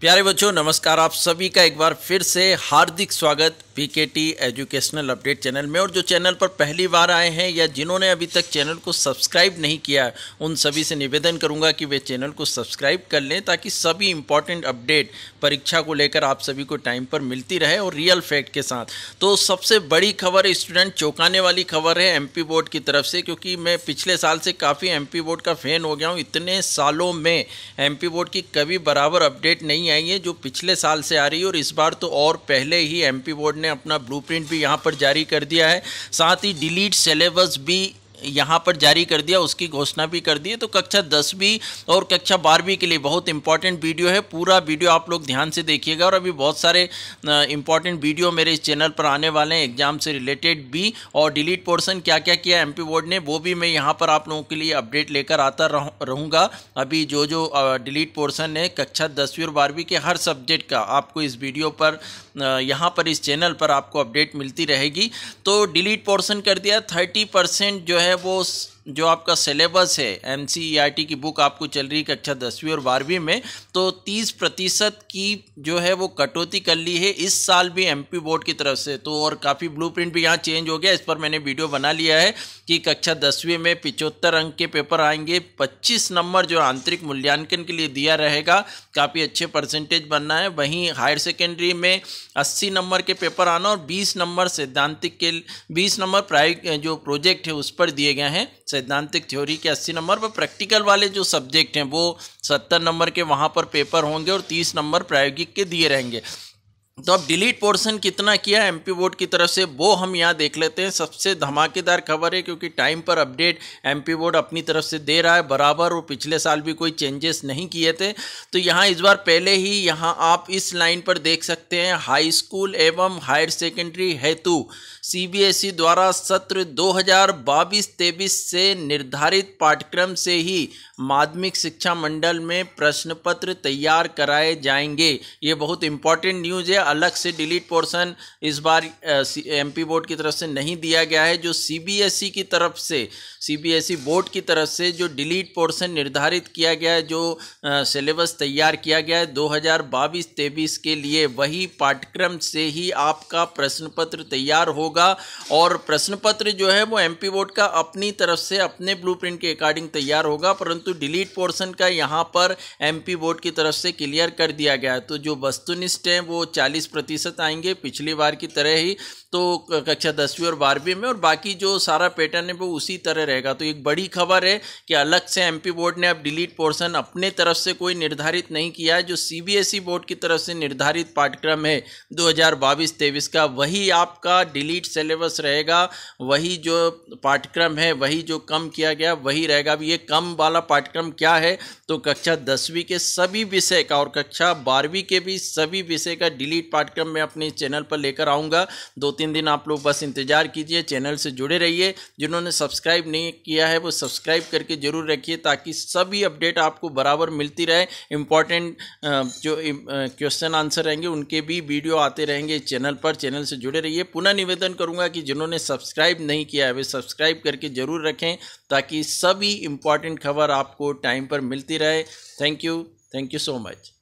प्यारे बच्चों नमस्कार आप सभी का एक बार फिर से हार्दिक स्वागत पीकेटी एजुकेशनल अपडेट चैनल में और जो चैनल पर पहली बार आए हैं या जिन्होंने अभी तक चैनल को सब्सक्राइब नहीं किया उन सभी से निवेदन करूंगा कि वे चैनल को सब्सक्राइब कर लें ताकि सभी इंपॉर्टेंट अपडेट परीक्षा को लेकर आप सभी को टाइम पर मिलती रहे और रियल फैक्ट के साथ तो सबसे बड़ी खबर स्टूडेंट चौंकाने वाली खबर है एम बोर्ड की तरफ से क्योंकि मैं पिछले साल से काफ़ी एम बोर्ड का फ़ैन हो गया हूँ इतने सालों में एम बोर्ड की कभी बराबर अपडेट नहीं आई है जो पिछले साल से आ रही है और इस बार तो और पहले ही एम बोर्ड ने अपना ब्लूप्रिंट भी यहाँ पर जारी कर दिया है साथ ही डिलीट सिलेबस भी यहाँ पर जारी कर दिया उसकी घोषणा भी कर दी तो कक्षा दसवीं और कक्षा बारहवीं के लिए बहुत इंपॉर्टेंट वीडियो है पूरा वीडियो आप लोग ध्यान से देखिएगा और अभी बहुत सारे इंपॉर्टेंट वीडियो मेरे इस चैनल पर आने वाले हैं एग्जाम से रिलेटेड भी और डिलीट पोर्सन क्या क्या किया एम बोर्ड ने वो भी मैं यहाँ पर आप लोगों के लिए अपडेट लेकर आता रहूँगा अभी जो जो डिलीट पोर्सन है कक्षा दसवीं और बारहवीं के हर सब्जेक्ट का आपको इस वीडियो पर यहाँ पर इस चैनल पर आपको अपडेट मिलती रहेगी तो डिलीट पोर्सन कर दिया थर्टी परसेंट जो है eu vou जो आपका सिलेबस है एम e की बुक आपको चल रही कक्षा दसवीं और बारहवीं में तो तीस प्रतिशत की जो है वो कटौती कर ली है इस साल भी पी बोर्ड की तरफ से तो और काफ़ी प्रिंट भी यहाँ चेंज हो गया इस पर मैंने वीडियो बना लिया है कि कक्षा दसवीं में पिचहत्तर अंक के पेपर आएंगे पच्चीस नंबर जो आंतरिक मूल्यांकन के लिए दिया रहेगा काफ़ी अच्छे परसेंटेज बनना है वहीं हायर सेकेंडरी में अस्सी नंबर के पेपर आना और बीस नंबर सैद्धांतिक के बीस नंबर प्राय जो प्रोजेक्ट है उस पर दिए गए हैं सैद्धांतिक थ्योरी के अस्सी नंबर पर प्रैक्टिकल वाले जो सब्जेक्ट हैं वो सत्तर नंबर के वहाँ पर पेपर होंगे और तीस नंबर प्रायोगिक के दिए रहेंगे तो अब डिलीट पोर्शन कितना किया एमपी बोर्ड की तरफ से वो हम यहाँ देख लेते हैं सबसे धमाकेदार खबर है क्योंकि टाइम पर अपडेट एमपी बोर्ड अपनी तरफ से दे रहा है बराबर और पिछले साल भी कोई चेंजेस नहीं किए थे तो यहाँ इस बार पहले ही यहाँ आप इस लाइन पर देख सकते हैं हाई स्कूल एवं हायर सेकेंडरी हेतु सीबीएसई द्वारा सत्र 2022-23 से निर्धारित पाठ्यक्रम से ही माध्यमिक शिक्षा मंडल में प्रश्न पत्र तैयार कराए जाएंगे ये बहुत इंपॉर्टेंट न्यूज़ है अलग से डिलीट पोर्शन इस बार एमपी बोर्ड की तरफ से नहीं दिया गया है जो सीबीएसई e की तरफ से सीबीएसई बोर्ड e की तरफ से जो डिलीट पोर्शन निर्धारित किया गया है जो सिलेबस तैयार किया गया है दो हज़ार के लिए वही पाठ्यक्रम से ही आपका प्रश्न पत्र तैयार होगा होगा और प्रश्न पत्र जो है वो एमपी बोर्ड का अपनी तरफ से अपने ब्लूप्रिंट के अकॉर्डिंग तैयार होगा परंतु डिलीट पोर्शन का यहाँ पर एमपी बोर्ड की तरफ से क्लियर कर दिया गया है तो जो वस्तुनिष्ठ हैं वो चालीस प्रतिशत आएंगे पिछली बार की तरह ही तो कक्षा दसवीं और बारहवीं में और बाकी जो सारा पैटर्न है वो उसी तरह रहेगा तो एक बड़ी खबर है कि अलग से एमपी बोर्ड ने अब डिलीट पोर्शन अपने तरफ से कोई निर्धारित नहीं किया है जो सीबीएसई बोर्ड e की तरफ से निर्धारित पाठ्यक्रम है बाईस तेईस का वही आपका डिलीट सिलेबस रहेगा वही जो पाठ्यक्रम है वही जो कम किया गया वही रहेगा अब ये कम वाला पाठ्यक्रम क्या है तो कक्षा दसवीं के सभी विषय का और कक्षा बारहवीं के भी सभी विषय का डिलीट पाठ्यक्रम मैं अपने चैनल पर लेकर आऊँगा दो तीन दिन आप लोग बस इंतजार कीजिए चैनल से जुड़े रहिए जिन्होंने सब्सक्राइब नहीं किया है वो सब्सक्राइब करके जरूर रखिए ताकि सभी अपडेट आपको बराबर मिलती रहे इंपॉर्टेंट जो क्वेश्चन आंसर रहेंगे उनके भी वीडियो आते रहेंगे चैनल पर चैनल से जुड़े रहिए पुनः निवेदन निवेदन करूंगा कि जिन्होंने सब्सक्राइब नहीं किया है वे सब्सक्राइब करके ज़रूर रखें ताकि सभी इम्पॉर्टेंट खबर आपको टाइम पर मिलती रहे thank you thank you so much